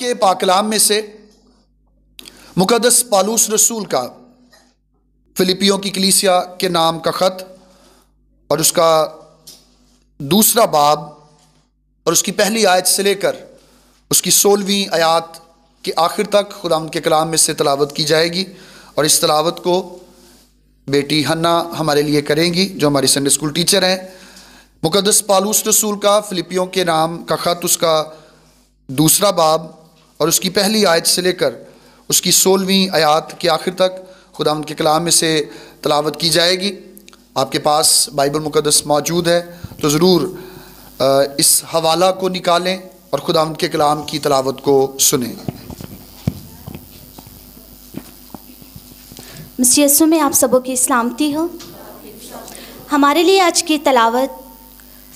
के पाकलाम में से मुकदस पालूस रसूल का फिलिपियों की कलीसिया के नाम का ख़त और उसका दूसरा बाब और उसकी पहली आयत से लेकर उसकी सोलहवीं आयत के आखिर तक खुदा के कलाम में से तलावत की जाएगी और इस तलावत को बेटी हन्ना हमारे लिए करेंगी जो हमारी संडे स्कूल टीचर हैं मुकदस पालूस रसूल का फिलिपियों के नाम का ख़त उसका दूसरा बाब और उसकी पहली आयत से लेकर उसकी सोलहवीं आयत के आखिर तक खुदा उनके कलाम में से तलावत की जाएगी आपके पास बाइबल मुकदस मौजूद है तो ज़रूर इस हवाला को निकालें और खुदा उनके कलाम की तलावत को सुने में आप सबों की सलामती हो हमारे लिए आज की तलावत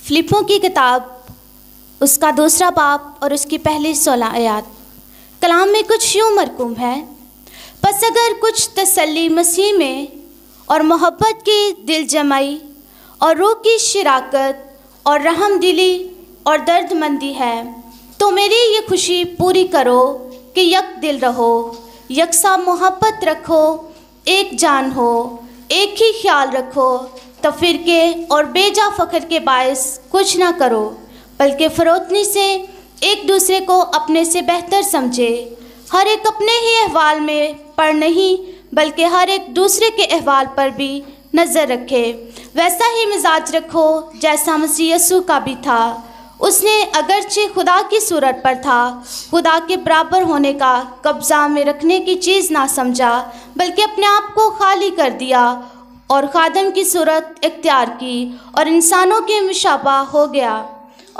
फिलिपों की किताब उसका दूसरा बाप और उसकी पहली सोलह आयात कलाम में कुछ यूँ मरकूम है बस अगर कुछ तसली मसीह में और मोहब्बत की दिल जमाई और रूह की शराकत और रहम दिली और मंदी है तो मेरी ये खुशी पूरी करो कि यक दिल रहो यकसा मोहब्बत रखो एक जान हो एक ही ख्याल रखो तफिर तो के और बेजा फ़ख्र के बायस कुछ ना करो बल्कि फ़रोतनी से एक दूसरे को अपने से बेहतर समझे हर एक अपने ही अहवाल में पर नहीं बल्कि हर एक दूसरे के अहवाल पर भी नज़र रखे वैसा ही मिजाज रखो जैसा मसी यसु का भी था उसने अगरचे खुदा की सूरत पर था खुदा के बराबर होने का कब्ज़ा में रखने की चीज़ ना समझा बल्कि अपने आप को खाली कर दिया और खादम की सूरत इख्तियार की और इंसानों के मुशाबा हो गया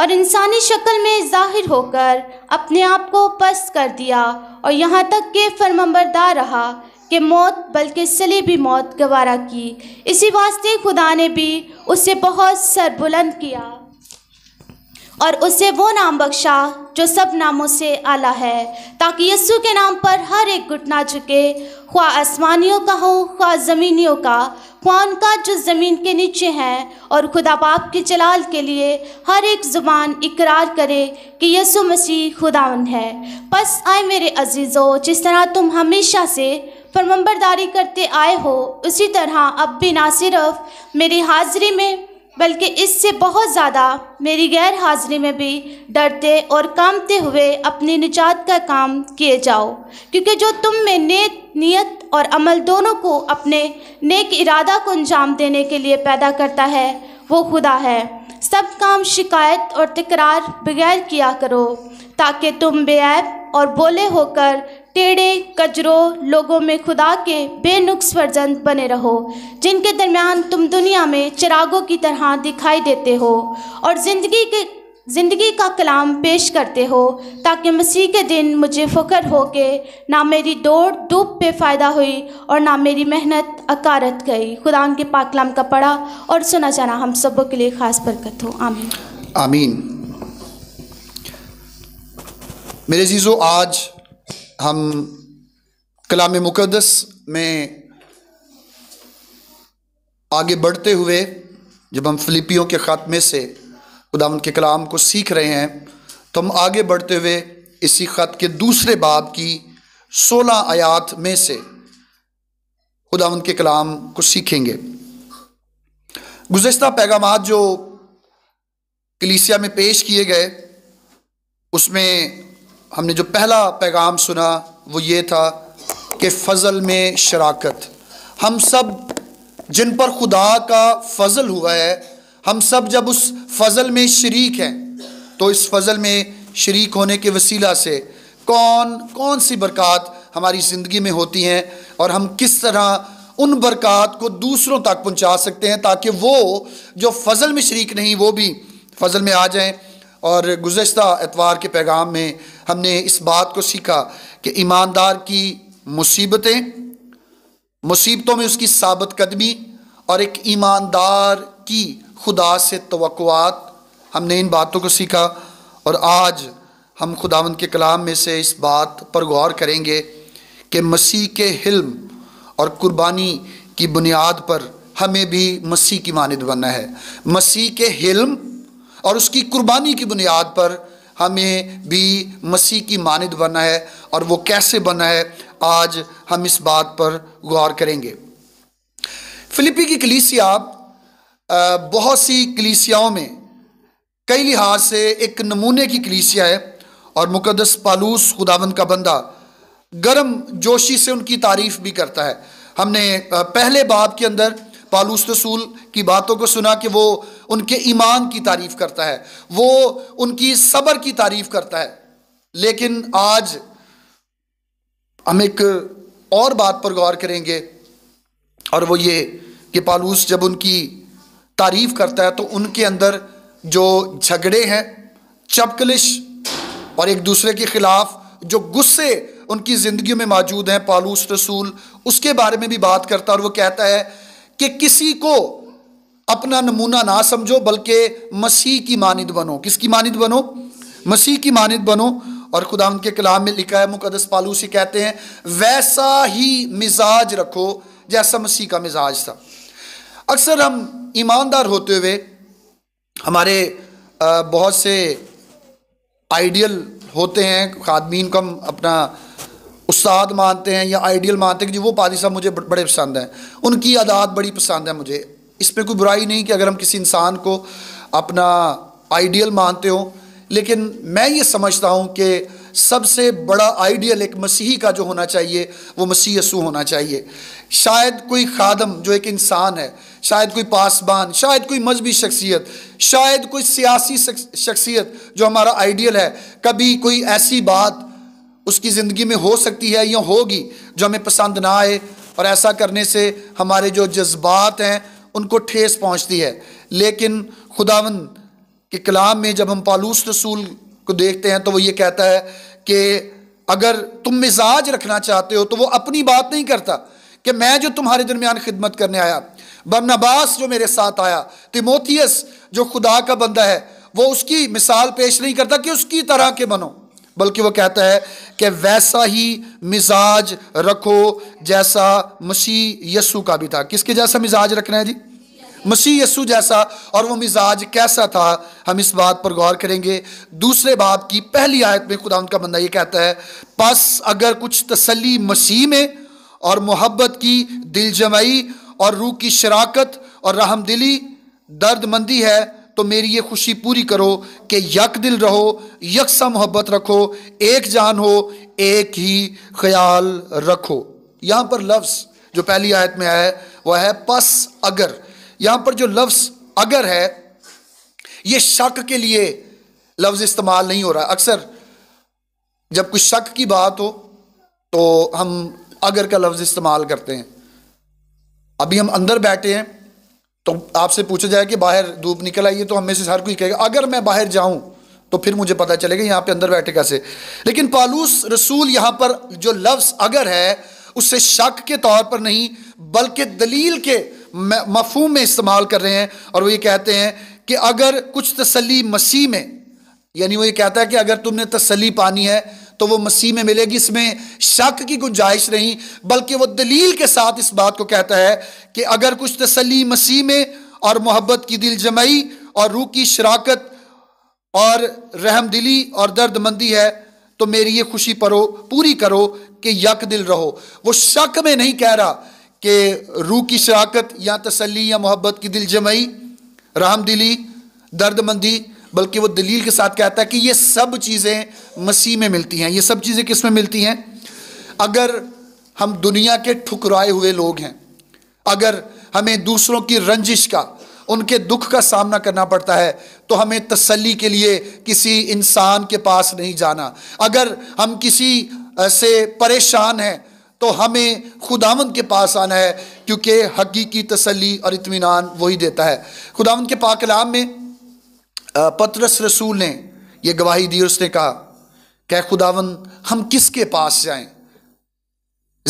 और इंसानी शक्ल में जाहिर होकर अपने आप को पस्त कर दिया और यहाँ तक के फरमंबरदार रहा कि मौत बल्कि सलीबी मौत गवारा की इसी वास्ते खुदा ने भी उसे बहुत सरबुलंद किया और उसे वो नाम बख्शा जो सब नामों से आला है ताकि यस्सु के नाम पर हर एक घुटना झुके ख्वा आसमानियों का हो ख्वा ज़मीनियों का ख्वा उनका जो ज़मीन के नीचे हैं और खुदा बाप के जलाल के लिए हर एक ज़ुबान इकरार करे कि यस्सु मसीह खुदावन है बस आए मेरे अजीज़ों जिस तरह तुम हमेशा से फरमंबरदारी करते आए हो उसी तरह अब भी ना सिर्फ मेरी हाज़िरी में बल्कि इससे बहुत ज़्यादा मेरी गैर हाज़िरी में भी डरते और कामते हुए अपनी निजात का काम किए जाओ क्योंकि जो तुम में नेक नीयत और अमल दोनों को अपने नेक इरादा को अंजाम देने के लिए पैदा करता है वो खुदा है सब काम शिकायत और तकरार बगैर किया करो ताकि तुम बेब और बोले होकर टेढ़े कजरो लोगों में खुदा के बेनुक्स वर्जन बने रहो जिनके दरमियान तुम दुनिया में चिरागों की तरह दिखाई देते हो और ज़िंदगी के ज़िंदगी का कलाम पेश करते हो ताकि मसीह के दिन मुझे फ़ख्र हो के ना मेरी दौड़ धूप पे फ़ायदा हुई और ना मेरी मेहनत अकारत गई खुदा के पाकलाम का पढ़ा और सुना जाना हम सबों के लिए ख़ास बरकत हो आमीन आमीन मेरे जीजो आज हम कलाम मुकदस में आगे बढ़ते हुए जब हम फिलिपियों के ख़ात्मे से खुदा के कलाम को सीख रहे हैं तो हम आगे बढ़ते हुए इसी ख़त के दूसरे बाब की सोलह आयात में से खुदा के कलाम को सीखेंगे गुज्त पैगाम जो कलीसिया में पेश किए गए उसमें हमने जो पहला पैगाम सुना वो ये था कि फ़ज़ल में शराकत हम सब जिन पर खुदा का फ़ज़ल हुआ है हम सब जब उस फ़ल में शरीक हैं तो इस फ़ज़ल में शरीक होने के वसीला से कौन कौन सी बरक़ात हमारी ज़िंदगी में होती हैं और हम किस तरह उन बरक़ात को दूसरों तक पहुंचा सकते हैं ताकि वो जो फ़ल में शरीक नहीं वो भी फ़ज़ल में आ जाएं और गुज्त एतवार के पैगाम में हमने इस बात को सीखा कि ईमानदार की मुसीबतें मुसीबतों में उसकी सबत कदमी और एक ईमानदार की खुदा से तोक़ात हमने इन बातों को सीखा और आज हम खुदावंद के कलाम में से इस बात पर गौर करेंगे कि मसीह के हिल्म और कुर्बानी की बुनियाद पर हमें भी मसीह की मानद बनना है मसीह के हिल्म और उसकी कुर्बानी की बुनियाद पर हमें भी मसीह की मानद बनना है और वो कैसे बना है आज हम इस बात पर गौर करेंगे फिलिपी की कलीसिया बहुत सी कलीसियाओं में कई लिहाज से एक नमूने की कलीसिया है और मुकदस पालूस खुदावन का बंदा गर्म जोशी से उनकी तारीफ भी करता है हमने पहले बाब के अंदर पालूस रसूल की बातों को सुना कि वो उनके ईमान की तारीफ़ करता है वो उनकी सब्र की तारीफ़ करता है लेकिन आज हम एक और बात पर गौर करेंगे और वो ये कि पालूस जब उनकी तारीफ़ करता है तो उनके अंदर जो झगड़े हैं चपकलिश और एक दूसरे के ख़िलाफ़ जो गुस्से उनकी ज़िंदगी में मौजूद हैं पालूस रसूल उसके बारे में भी बात करता है और वो कहता है कि किसी को अपना नमूना ना समझो बल्कि मसीह की मानद बनो किसकी मानिद बनो मसीह की मानिद बनो और खुदा उनके कलाम में लिखा है मुकदस पालू से कहते हैं वैसा ही मिजाज रखो जैसा मसीह का मिजाज था अक्सर हम ईमानदार होते हुए हमारे बहुत से आइडियल होते हैं खादमीन को हम अपना उस्ताद मानते हैं या आइडियल मानते हैं कि जी वो पादी साहब मुझे बड़े पसंद हैं उनकी आदात बड़ी पसंद है मुझे इसमें कोई बुराई नहीं कि अगर हम किसी इंसान को अपना आइडियल मानते हो लेकिन मैं ये समझता हूँ कि सबसे बड़ा आइडियल एक मसीही का जो होना चाहिए वो मसीह यसू होना चाहिए शायद कोई खादम जो एक इंसान है शायद कोई पासबान शायद कोई मजहबी शख्सियत शायद कोई सियासी शख्सियत जो हमारा आइडियल है कभी कोई ऐसी बात उसकी ज़िंदगी में हो सकती है या होगी जो हमें पसंद ना आए और ऐसा करने से हमारे जो जज्बात हैं उनको ठेस पहुंचती है लेकिन खुदावन के कलाम में जब हम पालूस रसूल को देखते हैं तो वो ये कहता है कि अगर तुम मिजाज रखना चाहते हो तो वो अपनी बात नहीं करता कि मैं जो तुम्हारे दरमियान खिदमत करने आया बमनबास जो मेरे साथ आया तिमोथियस जो खुदा का बंदा है वो उसकी मिसाल पेश नहीं करता कि उसकी तरह के बनो बल्कि वो कहता है कि वैसा ही मिजाज रखो जैसा मसीह यसु का भी था किसके जैसा मिजाज रखना है जी मसीह यसु जैसा और वो मिजाज कैसा था हम इस बात पर गौर करेंगे दूसरे बाप की पहली आयत में खुदा उनका बंदा ये कहता है पस अगर कुछ तसली मसीह में और मोहब्बत की दिलजमाई और रूह की शराकत और रहमदिली दर्दमंदी है तो मेरी ये खुशी पूरी करो कि यक दिल रहो यक सा मोहब्बत रखो एक जान हो एक ही ख्याल रखो यहाँ पर लफ्ज़ जो पहली आयत में आया है वह है पस अगर यहाँ पर जो लफ्ज़ अगर है ये शक के लिए लफ्ज़ इस्तेमाल नहीं हो रहा अक्सर जब कुछ शक की बात हो तो हम अगर का लफ्ज़ इस्तेमाल करते हैं अभी हम अंदर बैठे हैं तो आपसे पूछा जाए कि बाहर धूप निकल आई है तो हमें से हर कोई कहेगा अगर मैं बाहर जाऊं तो फिर मुझे पता चलेगा यहाँ पे अंदर बैठे कैसे लेकिन पालूस रसूल यहाँ पर जो लफ्ज़ अगर है उससे शक के तौर पर नहीं बल्कि दलील के मफहम में इस्तेमाल कर रहे हैं और वो ये कहते हैं कि अगर कुछ तसली मसीह में यानी वो ये कहता है कि अगर तुमने तसली पानी है तो वो मसीह में मिलेगी इसमें शक की गुंजाइश नहीं बल्कि वो दलील के साथ इस बात को कहता है कि अगर कुछ तसली मसीह में और मोहब्बत की दिल जमाई और रूह की शराकत और रहम दिली और दर्द मंदी है तो मेरी ये खुशी परो पूरी करो कि यक दिल रहो वो शक में नहीं कह रहा कि रूह की शराकत या तसली या मोहब्बत की दिल जमाई रहम दिली दर्द मंदी बल्कि वो दलील के साथ कहता है कि ये सब चीज़ें मसीह में मिलती हैं ये सब चीज़ें किस में मिलती हैं अगर हम दुनिया के ठुकराए हुए लोग हैं अगर हमें दूसरों की रंजिश का उनके दुख का सामना करना पड़ता है तो हमें तसल्ली के लिए किसी इंसान के पास नहीं जाना अगर हम किसी से परेशान हैं तो हमें खुदावन के पास आना है क्योंकि हकीकी तसली और इतमान वही देता है खुदावन के पाकलाम में पतरस रसूल ने यह गवाही दी उसने कहा कह खुदावन हम किसके पास जाएं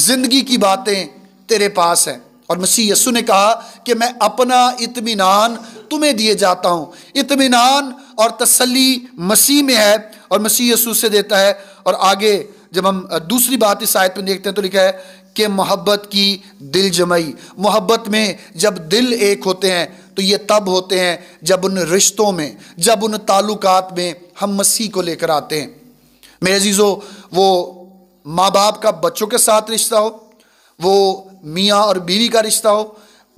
जिंदगी की बातें तेरे पास हैं और मसीह यसु ने कहा कि मैं अपना इतमान तुम्हें दिए जाता हूं इतमान और तसली मसीह में है और मसीह यसु से देता है और आगे जब हम दूसरी बात इस आयत में देखते हैं तो लिखा है कि मोहब्बत की दिल जमई मोहब्बत में जब दिल एक होते हैं तो ये तब होते हैं जब उन रिश्तों में जब उन ताल्लुकात में हम मसीह को लेकर आते हैं मेरे अजीज़ो वो माँ बाप का बच्चों के साथ रिश्ता हो वो मियाँ और बीवी का रिश्ता हो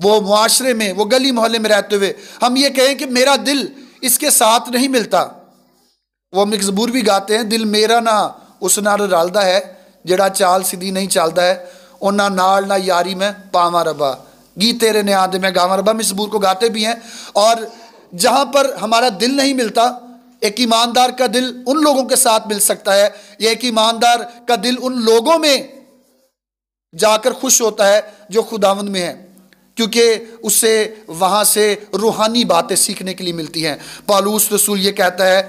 वो माशरे में वो गली मोहल्ले में रहते हुए हम ये कहें कि मेरा दिल इसके साथ नहीं मिलता वो हम एक जबूर भी गाते हैं दिल मेरा ना उस नाल रलदा है जड़ा चाल सीधी नहीं चलता है ਉਹਨਾਂ ਨਾਲ ना यारी मैं पाव रबा गीत तेरे न्याद आदे में गावा रबा मैं इस सबूर को गाते भी हैं और जहाँ पर हमारा दिल नहीं मिलता एक ईमानदार का दिल उन लोगों के साथ मिल सकता है या एक ईमानदार का दिल उन लोगों में जाकर खुश होता है जो खुदावंद में है क्योंकि उसे वहाँ से रूहानी बातें सीखने के लिए मिलती हैं पालूस रसूल ये कहता है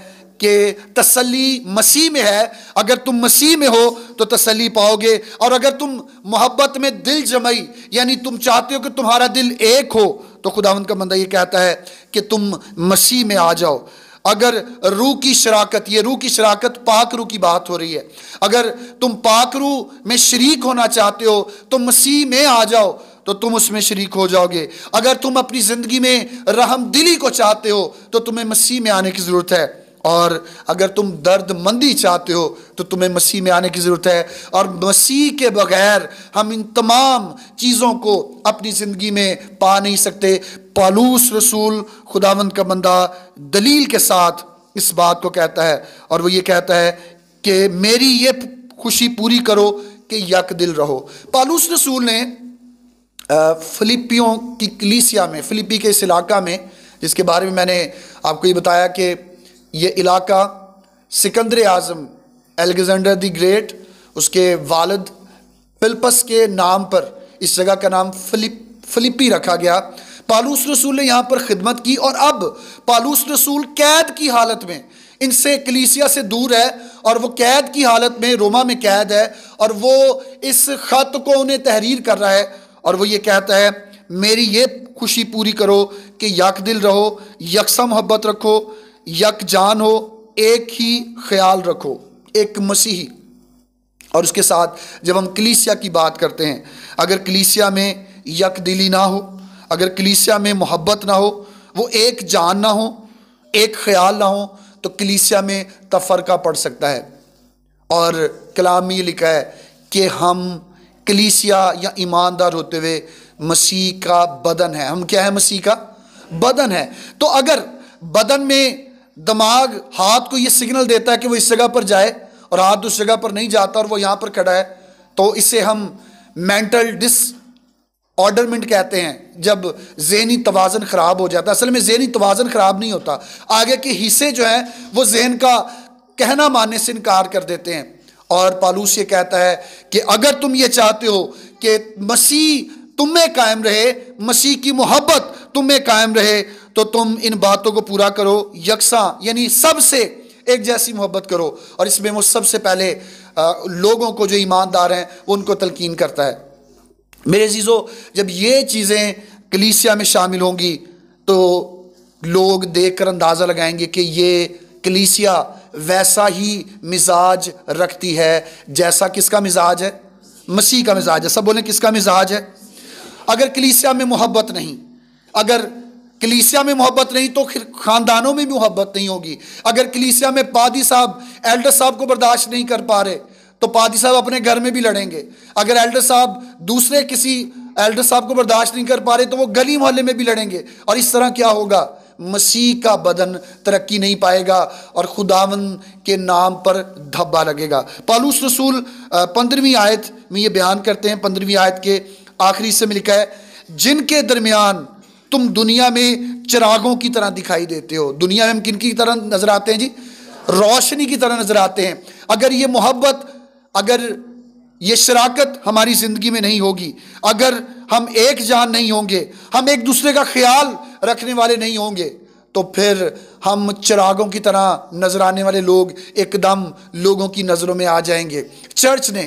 कि तसली मसीह में है अगर तुम मसीह में हो तो तसली पाओगे और अगर तुम मोहब्बत में दिल जमाई यानी तुम चाहते हो कि तुम्हारा दिल एक हो तो खुदा का बंदा ये कहता है कि तुम मसीह में आ जाओ अगर रूह की शराकत ये रूह की शराकत पाक रू की बात हो रही है अगर तुम पाक रू में शरीक होना चाहते हो तो मसीह में आ जाओ तो तुम उसमें शरीक हो जाओगे अगर तुम अपनी ज़िंदगी में रहम दिली को चाहते हो तो तुम्हें मसीह में आने की ज़रूरत है और अगर तुम दर्द मंदी चाहते हो तो तुम्हें मसीह में आने की ज़रूरत है और मसीह के बगैर हम इन तमाम चीज़ों को अपनी ज़िंदगी में पा नहीं सकते पालूस रसूल खुदावंद का बंदा दलील के साथ इस बात को कहता है और वो ये कहता है कि मेरी ये खुशी पूरी करो कि यक दिल रहो पालूस रसूल ने फिलिपियों की कलीसिया में फिलिपी के इस इलाका में जिसके बारे में मैंने आपको ये बताया कि ये इलाका सिकंदर आज़म एलेगजेंडर दी ग्रेट उसके वालद फिलपस के नाम पर इस जगह का नाम फिलिप फिलिपी रखा गया पालूस रसूल ने यहाँ पर खिदमत की और अब पालूस रसूल कैद की हालत में इनसे कलीसिया से दूर है और वो कैद की हालत में रोमा में कैद है और वो इस ख़त को उन्हें तहरीर कर रहा है और वो ये कहता है मेरी ये खुशी पूरी करो कि यकदिल रहो यकसा मोहब्बत रखो यकजान हो एक ही ख्याल रखो एक मसीही और उसके साथ जब हम कलीसिया की बात करते हैं अगर कलीसिया में यक दिली ना हो अगर कलीसिया में मोहब्बत ना हो वो एक जान ना हो एक ख्याल ना हो तो कलीसिया में तफरका पड़ सकता है और कलाम ये लिखा है कि हम कलीसिया या ईमानदार होते हुए मसीह का बदन है हम क्या है मसीह का बदन है तो अगर बदन में दिमाग हाथ को ये सिग्नल देता है कि वो इस जगह पर जाए और हाथ उस जगह पर नहीं जाता और वो यहाँ पर खड़ा है तो इसे हम मेंटल डिस ऑर्डरमेंट कहते हैं जब जहनी तोज़न ख़राब हो जाता है असल में जहनी तोज़न ख़राब नहीं होता आगे के हिस्से जो हैं वो जहन का कहना मानने से इनकार कर देते हैं और पालूस ये कहता है कि अगर तुम ये चाहते हो कि मसीह तुम में कायम रहे मसीह की मोहब्बत तुम्हें कायम रहे तो तुम इन बातों को पूरा करो यकसा यानी सबसे एक जैसी मोहब्बत करो और इसमें वो सबसे पहले आ, लोगों को जो ईमानदार हैं उनको तलकिन करता है मेरे जीजो जब ये चीज़ें कलीसिया में शामिल होंगी तो लोग देख कर अंदाज़ा लगाएंगे कि ये कलीसिया वैसा ही मिजाज रखती है जैसा किसका मिजाज है मसीह का मिजाज है सब बोलें किसका मिजाज है अगर कलीसिया में मोहब्बत नहीं अगर कलीसिया में मोहब्बत नहीं तो फिर ख़ानदानों में भी मोहब्बत नहीं होगी अगर कलीसिया में पादी साहब एल्डर साहब को बर्दाश्त नहीं कर पा रहे तो पादी साहब अपने घर में भी लड़ेंगे अगर एल्डर साहब दूसरे किसी एल्डर साहब को बर्दाश्त नहीं कर पा रहे तो वो गली मोहल्ले में भी लड़ेंगे और इस तरह क्या होगा मसीह का बदन तरक्की नहीं पाएगा और खुदावन के नाम पर धब्बा लगेगा पालूस रसूल पंद्रहवीं आयत में ये बयान करते हैं पंद्रहवीं आयत के आखिरी से मिलकर जिनके दरमियान तुम दुनिया में चिरागों की तरह दिखाई देते हो दुनिया में हम किन की तरह नजर आते हैं जी रोशनी की तरह नजर आते हैं अगर ये मोहब्बत अगर ये शराकत हमारी ज़िंदगी में नहीं होगी अगर हम एक जान नहीं होंगे हम एक दूसरे का ख्याल रखने वाले नहीं होंगे तो फिर हम चिरागों की तरह नजर आने वाले लोग एकदम लोगों की नज़रों में आ जाएंगे चर्च ने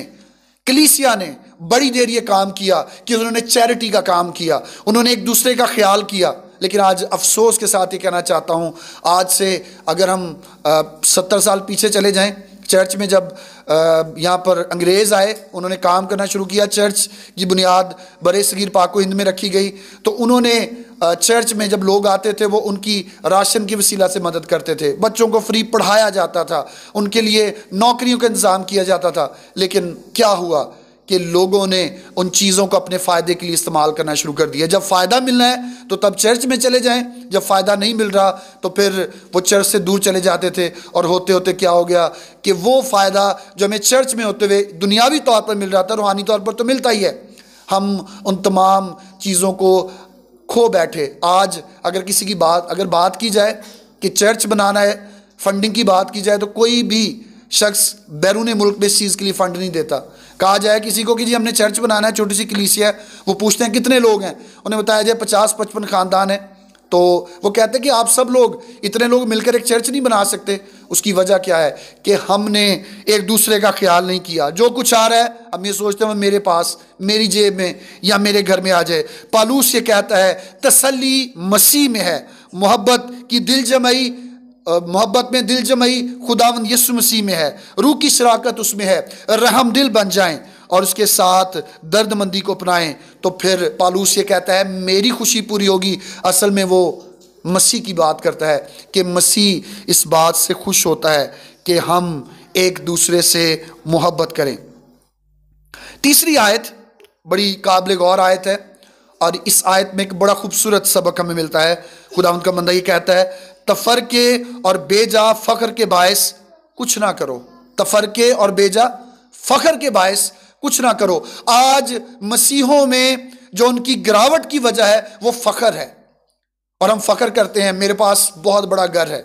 कलीसिया ने बड़ी देर ये काम किया कि उन्होंने चैरिटी का काम किया उन्होंने एक दूसरे का ख्याल किया लेकिन आज अफसोस के साथ ये कहना चाहता हूँ आज से अगर हम आ, सत्तर साल पीछे चले जाएं चर्च में जब यहाँ पर अंग्रेज़ आए उन्होंने काम करना शुरू किया चर्च की बुनियाद बरे सगीर पाको हिंद में रखी गई तो उन्होंने चर्च में जब लोग आते थे वो उनकी राशन की वसीला से मदद करते थे बच्चों को फ्री पढ़ाया जाता था उनके लिए नौकरियों का इंतज़ाम किया जाता था लेकिन क्या हुआ कि लोगों ने उन चीज़ों को अपने फ़ायदे के लिए इस्तेमाल करना शुरू कर दिया जब फ़ायदा मिलना है तो तब चर्च में चले जाएं जब फ़ायदा नहीं मिल रहा तो फिर वो चर्च से दूर चले जाते थे और होते होते क्या हो गया कि वो फ़ायदा जो हमें चर्च में होते हुए दुनियावी तौर पर मिल रहा था रूहानी तौर पर तो मिलता ही है हम उन तमाम चीज़ों को खो बैठे आज अगर किसी की बात अगर बात की जाए कि चर्च बनाना है फंडिंग की बात की जाए तो कोई भी शख्स बैरून मुल्क में इस चीज़ के लिए फ़ंड नहीं देता कहा जाए किसी को कि जी हमने चर्च बनाना है छोटी सी कलीसिया है वो पूछते हैं कितने लोग हैं उन्हें बताया जाए पचास पचपन ख़ानदान है तो वो कहते हैं कि आप सब लोग इतने लोग मिलकर एक चर्च नहीं बना सकते उसकी वजह क्या है कि हमने एक दूसरे का ख्याल नहीं किया जो कुछ आ रहा है हम ये सोचते हैं मेरे पास मेरी जेब में या मेरे घर में आ जाए पालूस ये कहता है तसली मसीह में है मोहब्बत की दिल जमाई मोहब्बत में दिल जमई खुदावन यसु मसीह में है रूह की शराकत उसमें है रहम दिल बन जाएं और उसके साथ दर्द मंदी को अपनाएं तो फिर पालूस ये कहता है मेरी खुशी पूरी होगी असल में वो मसीह की बात करता है कि मसीह इस बात से खुश होता है कि हम एक दूसरे से मोहब्बत करें तीसरी आयत बड़ी काबिल गौर आयत है और इस आयत में एक बड़ा खूबसूरत सबक हमें मिलता है खुदा उनका मंदा ये कहता है तफर के और बेजा फ़ख्र के बायस कुछ ना करो तफर के और बेजा फ़ख्र के बायस कुछ ना करो आज मसीहों में जो उनकी गिरावट की वजह है वो फ़ख्र है और हम फ़ख्र करते हैं मेरे पास बहुत बड़ा घर है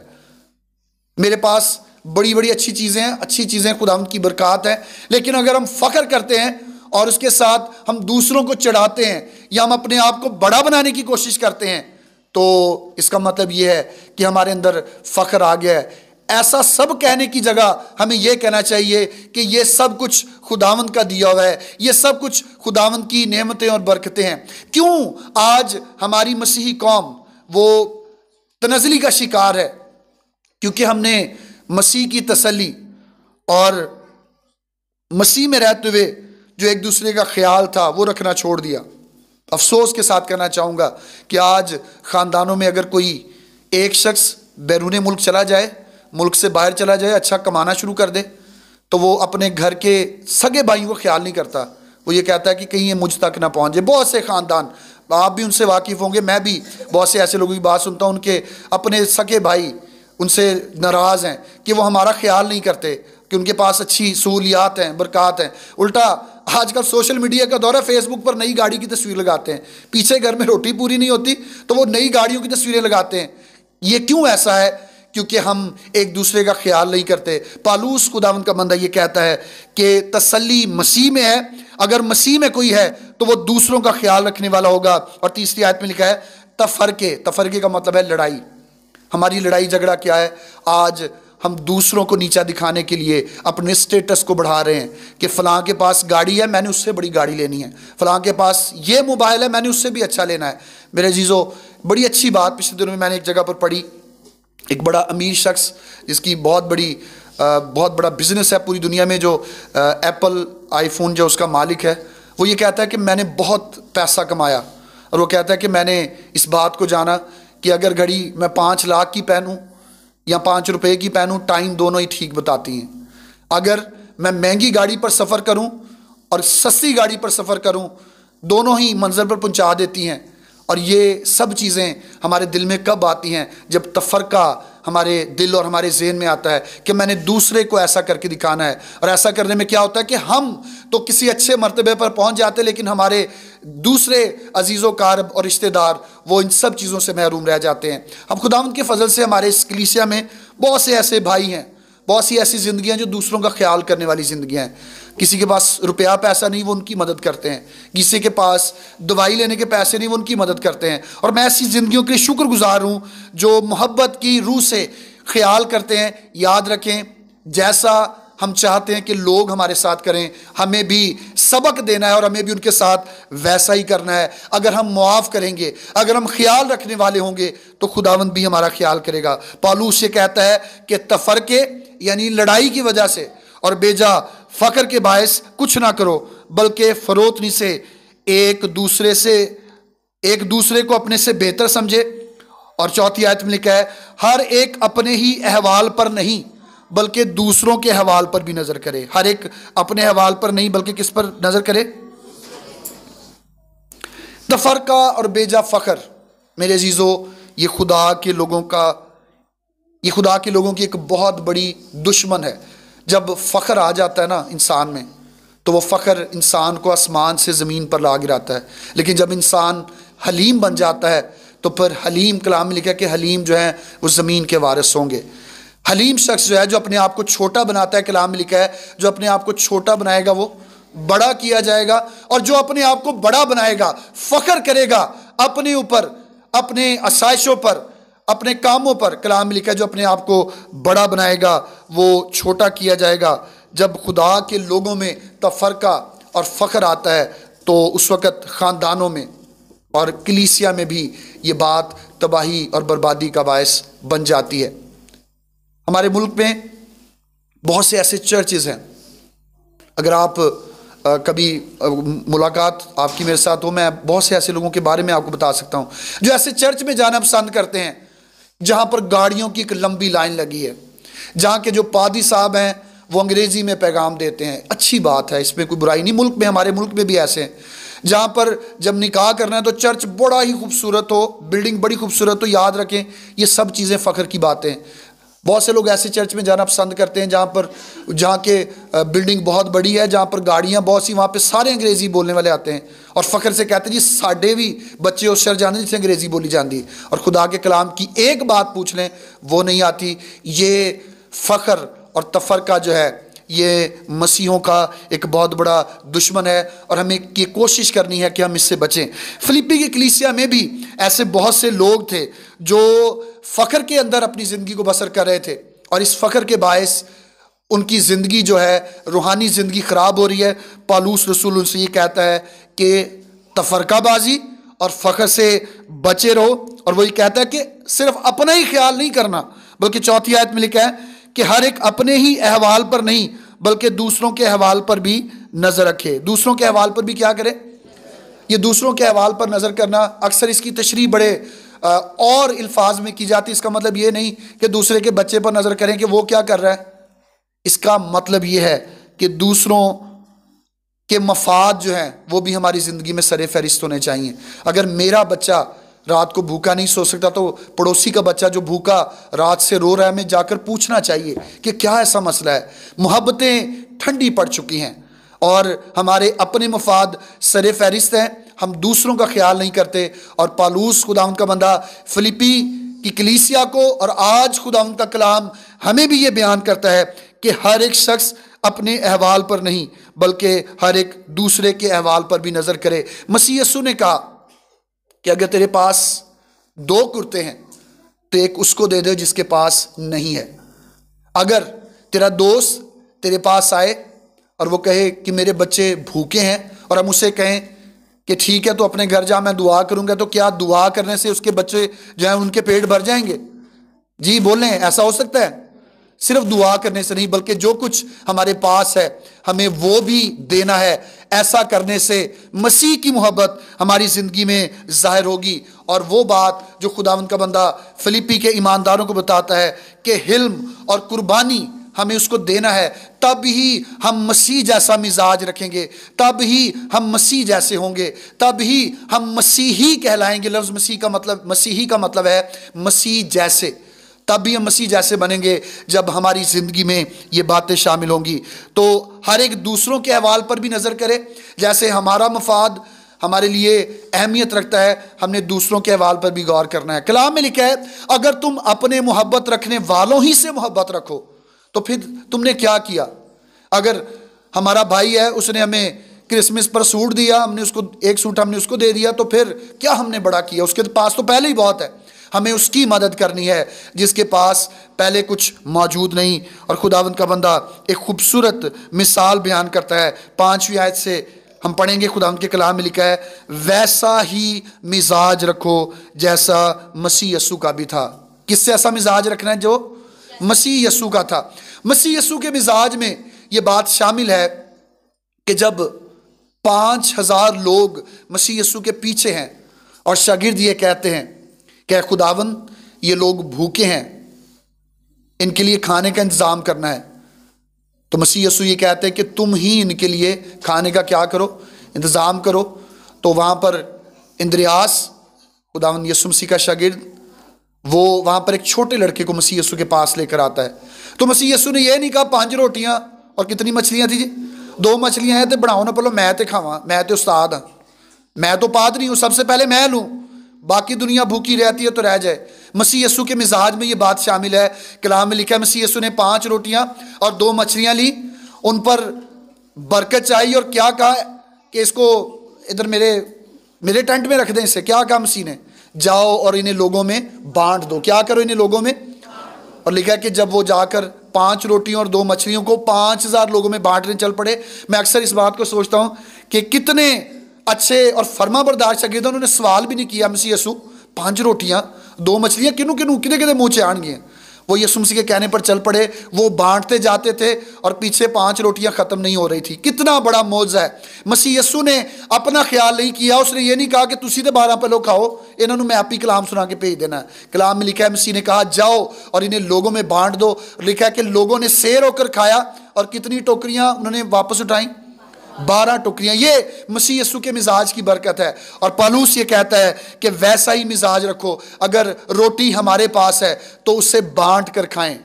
मेरे पास बड़ी बड़ी अच्छी चीज़ें हैं अच्छी चीज़ें खुदा की बरक़ात हैं लेकिन अगर हम फ़ख्र करते हैं और उसके साथ हम दूसरों को चढ़ाते हैं या हम अपने आप को बड़ा बनाने की कोशिश करते हैं तो इसका मतलब ये है कि हमारे अंदर फ़ख्र आ गया है ऐसा सब कहने की जगह हमें यह कहना चाहिए कि ये सब कुछ खुदावंत का दिया हुआ है ये सब कुछ खुदावंत की नेमतें और बरकतें हैं क्यों आज हमारी मसीही कौम वो तनजली का शिकार है क्योंकि हमने मसीह की तसली और मसीह में रहते हुए जो एक दूसरे का ख्याल था वो रखना छोड़ दिया अफसोस के साथ कहना चाहूँगा कि आज ख़ानदानों में अगर कोई एक शख्स बैरून मुल्क चला जाए मुल्क से बाहर चला जाए अच्छा कमाना शुरू कर दे तो वो अपने घर के सगे भाइयों को ख्याल नहीं करता वो ये कहता है कि कहीं ये मुझ तक ना पहुँचे बहुत से ख़ानदान आप भी उनसे वाकिफ़ होंगे मैं भी बहुत से ऐसे लोगों की बात सुनता हूँ उनके अपने सगे भाई उनसे नाराज़ हैं कि वो हमारा ख्याल नहीं करते कि उनके पास अच्छी सहूलियात हैं बरक़ात हैं उल्टा आजकल सोशल मीडिया का दौर है फेसबुक पर नई गाड़ी की तस्वीर लगाते हैं पीछे घर में रोटी पूरी नहीं होती तो वो नई गाड़ियों की तस्वीरें लगाते हैं ये क्यों ऐसा है क्योंकि हम एक दूसरे का ख्याल नहीं करते पालूस खुदावन का बंदा ये कहता है कि तसली मसीह में है अगर मसीह में कोई है तो वो दूसरों का ख्याल रखने वाला होगा और तीसरी आयत में लिखा है तफरके तफरके का मतलब है लड़ाई हमारी लड़ाई झगड़ा क्या है आज हम दूसरों को नीचा दिखाने के लिए अपने स्टेटस को बढ़ा रहे हैं कि फ़लाँ के पास गाड़ी है मैंने उससे बड़ी गाड़ी लेनी है फ़लाँ के पास ये मोबाइल है मैंने उससे भी अच्छा लेना है मेरे जीजो बड़ी अच्छी बात पिछले दिनों में मैंने एक जगह पर पढ़ी एक बड़ा अमीर शख्स जिसकी बहुत बड़ी आ, बहुत बड़ा बिजनेस है पूरी दुनिया में जो एप्पल आईफोन जो उसका मालिक है वो ये कहता है कि मैंने बहुत पैसा कमाया और वो कहता है कि मैंने इस बात को जाना कि अगर घड़ी मैं पाँच लाख की पहनूँ या पाँच रुपये की पहनूँ टाइम दोनों ही ठीक बताती हैं अगर मैं महंगी गाड़ी पर सफ़र करूं और सस्ती गाड़ी पर सफ़र करूं दोनों ही मंजिल पर पहुंचा देती हैं और ये सब चीज़ें हमारे दिल में कब आती हैं जब तफरका हमारे दिल और हमारे जहन में आता है कि मैंने दूसरे को ऐसा करके दिखाना है और ऐसा करने में क्या होता है कि हम तो किसी अच्छे मरतबे पर पहुंच जाते लेकिन हमारे दूसरे अजीज़ो कारब और रिश्तेदार वो इन सब चीज़ों से महरूम रह जाते हैं हम खुदा के फ़जल से हमारे इस कलीसिया में बहुत से ऐसे भाई हैं बहुत सी ऐसी ज़िंदियाँ हैं जो दूसरों का ख्याल करने वाली ज़िंदियाँ हैं किसी के पास रुपया पैसा नहीं वो उनकी मदद करते हैं किसी के पास दवाई लेने के पैसे नहीं वो उनकी मदद करते हैं और मैं ऐसी ज़िंदगियों के लिए शुक्रगुजार हूँ जो मोहब्बत की रूह से ख्याल करते हैं याद रखें जैसा हम चाहते हैं कि लोग हमारे साथ करें हमें भी सबक देना है और हमें भी उनके साथ वैसा ही करना है अगर हम मुआफ़ करेंगे अगर हम ख्याल रखने वाले होंगे तो खुदावंद भी हमारा ख्याल करेगा पालूस ये कहता है कि तफरके यानी लड़ाई की वजह से और बेजा फ़ख्र के बायस कुछ ना करो बल्कि फ़रोतनी से एक दूसरे से एक दूसरे को अपने से बेहतर समझे और चौथी आयत में लिखा है हर एक अपने ही अहवाल पर नहीं बल्कि दूसरों के हवाल पर भी नज़र करे हर एक अपने हवाल पर नहीं बल्कि किस पर नज़र करे का और बेजा फ़खर मेरे अजीजों ये खुदा के लोगों का ये खुदा के लोगों की एक बहुत बड़ी दुश्मन है जब फखर आ जाता है ना इंसान में तो वह फखर इंसान को आसमान से ज़मीन पर ला गिराता है लेकिन जब इंसान हलीम बन जाता है तो फिर हलीम कलाम लिखा कि हलीम जो है वो ज़मीन के वारिस होंगे हलीम शख्स जो है जो अपने आप को छोटा बनाता है कलाम में लिखा है जो अपने आप को छोटा बनाएगा वो बड़ा किया जाएगा और जो अपने आप को बड़ा बनाएगा फ़ख्र करेगा अपने ऊपर अपने आसाइशों पर अपने कामों पर कलाम लिखा जो अपने आप को बड़ा बनाएगा वो छोटा किया जाएगा जब खुदा के लोगों में तफरका और फ़ख्र आता है तो उस वक़्त ख़ानदानों में और कलीसिया में भी ये बात तबाही और बर्बादी का बायस बन जाती है हमारे मुल्क में बहुत से ऐसे चर्चेज़ हैं अगर आप आ, कभी आ, मुलाकात आपकी मेरे साथ हो मैं बहुत से ऐसे लोगों के बारे में आपको बता सकता हूँ जो ऐसे चर्च में जाना पसंद करते हैं जहाँ पर गाड़ियों की एक लंबी लाइन लगी है जहाँ के जो पादी साहब हैं वो अंग्रेज़ी में पैगाम देते हैं अच्छी बात है इसमें कोई बुराई नहीं मुल्क में हमारे मुल्क में भी ऐसे हैं जहाँ पर जब निकाह करना है तो चर्च बड़ा ही खूबसूरत हो बिल्डिंग बड़ी खूबसूरत हो याद रखें ये सब चीज़ें फ़ख्र की बातें बहुत से लोग ऐसे चर्च में जाना पसंद करते हैं जहाँ पर जहाँ के बिल्डिंग बहुत बड़ी है जहाँ पर गाड़ियाँ बहुत सी वहाँ पर सारे अंग्रेज़ी बोलने वाले आते हैं और फ़ख्र से कहते हैं जी साढ़े भी बच्चे उस शहर जाने जिसे अंग्रेज़ी बोली जाती है और खुदा के कलाम की एक बात पूछ लें वो नहीं आती ये फ़ख्र और तफर का जो है ये मसीहों का एक बहुत बड़ा दुश्मन है और हमें ये कोशिश करनी है कि हम इससे बचें फिलिपी की कलीसिया में भी ऐसे बहुत से लोग थे जो फ़ख्र के अंदर अपनी ज़िंदगी को बसर कर रहे थे और इस फ़ख्र के बायस उनकी ज़िंदगी जो है रूहानी ज़िंदगी ख़राब हो रही है पालूस रसूल उनसे ये कहता है कि तफरकाबाजी और फ़ख्र से बचे रहो और वही कहता है कि सिर्फ अपना ही ख्याल नहीं करना बल्कि चौथी आयत में लिखा है कि हर एक अपने ही अहवाल पर नहीं बल्कि दूसरों के अहवाल पर भी नज़र रखे दूसरों के अहवाल पर भी क्या करे ये दूसरों के अहवाल पर नज़र करना अक्सर इसकी तशरी बड़े और अल्फाज में की जाती इसका मतलब ये नहीं कि दूसरे के बच्चे पर नज़र करें कि वो क्या कर रहा है इसका मतलब ये है कि दूसरों के मफाद जो हैं वो भी हमारी ज़िंदगी में सर फहरिस्त होने चाहिए अगर मेरा बच्चा रात को भूखा नहीं सो सकता तो पड़ोसी का बच्चा जो भूखा रात से रो रहा है हमें जाकर पूछना चाहिए कि क्या ऐसा मसला है मोहब्बतें ठंडी पड़ चुकी हैं और हमारे अपने मफाद सर फहरिस्त हैं हम दूसरों का ख्याल नहीं करते और पालूस खुदा का बंदा फिलिपी की कलीसिया को और आज खुदा का कलाम हमें भी ये बयान करता है कि हर एक शख्स अपने अहवाल पर नहीं बल्कि हर एक दूसरे के अहवाल पर भी नज़र करे मसीयसु ने कहा कि अगर तेरे पास दो कुर्ते हैं तो एक उसको दे दे जिसके पास नहीं है अगर तेरा दोस्त तेरे पास आए और वो कहे कि मेरे बच्चे भूखे हैं और हम उसे कहें कि ठीक है तो अपने घर जा मैं दुआ करूंगा तो क्या दुआ करने से उसके बच्चे जो हैं उनके पेट भर जाएंगे जी बोलें ऐसा हो सकता है सिर्फ दुआ करने से नहीं बल्कि जो कुछ हमारे पास है हमें वो भी देना है ऐसा करने से मसीह की मोहब्बत हमारी ज़िंदगी में ज़ाहिर होगी और वो बात जो खुदावंद का बंदा फिलिपी के ईमानदारों को बताता है कि हिल्म और कुर्बानी हमें उसको देना है तब ही हम मसीह जैसा मिजाज रखेंगे तब ही हम मसीह जैसे होंगे तब ही हम मसीही कहलाएंगे लफ्ज़ मसीह का मतलब मसीही का मतलब है मसीह जैसे तब भी हम मसीह जैसे बनेंगे जब हमारी ज़िंदगी में ये बातें शामिल होंगी तो हर एक दूसरों के अहवाल पर भी नज़र करें जैसे हमारा मफाद हमारे लिए अहमियत रखता है हमने दूसरों के अहवाल पर भी गौर करना है कलाम में लिखा है अगर तुम अपने मोहब्बत रखने वालों ही से मोहब्बत रखो तो फिर तुमने क्या किया अगर हमारा भाई है उसने हमें क्रिसमस पर सूट दिया हमने उसको एक सूट हमने उसको दे दिया तो फिर क्या हमने बड़ा किया उसके तो पास तो पहले ही बहुत है हमें उसकी मदद करनी है जिसके पास पहले कुछ मौजूद नहीं और खुदावंद का बंदा एक खूबसूरत मिसाल बयान करता है पाँचवीं आयत से हम पढ़ेंगे खुदा के कलाम में लिखा है वैसा ही मिजाज रखो जैसा मसीह यसू का भी था किससे ऐसा मिजाज रखना है जो मसीह यसू का था मसीह यसू के मिजाज में ये बात शामिल है कि जब पाँच हज़ार लोग मसीह यसू के पीछे हैं और शागिर्द ये कहते हैं क्या खुदावन ये लोग भूखे हैं इनके लिए खाने का इंतज़ाम करना है तो मसीह यसु ये कहते हैं कि तुम ही इनके लिए खाने का क्या करो इंतज़ाम करो तो वहाँ पर इंद्रियास खुदावन यसु मसीह का शागिर्द वो वहाँ पर एक छोटे लड़के को मसीह यसु के पास लेकर आता है तो मसीह यसु ने यह नहीं कहा पाँच रोटियाँ और कितनी मछलियाँ थी जी दो मछलियाँ हैं तो बढ़ाओ ना पलो मैं तो खावा मैं तो उस्ताद हाँ मैं तो पाद नहीं हूँ सबसे पहले मैं लूँ बाकी दुनिया भूखी रहती है तो रह जाए मसी यसु के मिजाज में ये बात शामिल है कलाम में लिखा है मसी यसु ने पांच रोटियां और दो मछलियां ली उन पर बरकत चाहिए और क्या कहा कि इसको इधर मेरे मेरे टेंट में रख दें इसे क्या कहा मसीह ने जाओ और इन्हें लोगों में बांट दो क्या करो इन्हें लोगों में और लिखा कि जब वो जाकर पांच रोटियों और दो मछलियों को पांच हजार लोगों में बांटने चल पड़े मैं अक्सर इस बात को सोचता हूँ कि कितने अच्छे और फर्मा बर्दाश्त सके तो उन्होंने सवाल भी नहीं किया मसी यसु पाँच रोटियाँ दो मछलियाँ किनू किनू कि मुँह से आन गए वो यसु मसी के कहने पर चल पड़े वो बांटते जाते थे और पीछे पांच रोटियां ख़त्म नहीं हो रही थी कितना बड़ा मोजा है मसी यसु ने अपना ख्याल नहीं किया उसने ये नहीं कहा कि तुम तो बारह पलो खाओ इन्होंने मैं आप ही कलाम सुना के भेज देना कलाम में लिखा है मसीह ने कहा जाओ और इन्हें लोगों में बांट दो लिखा है कि लोगों ने शेर होकर खाया और कितनी टोकरियाँ उन्होंने वापस उठाई बारह टुकड़ियां ये मसीह यसु के मिजाज की बरकत है और पालूस ये कहता है कि वैसा ही मिजाज रखो अगर रोटी हमारे पास है तो उसे बांट कर खाएं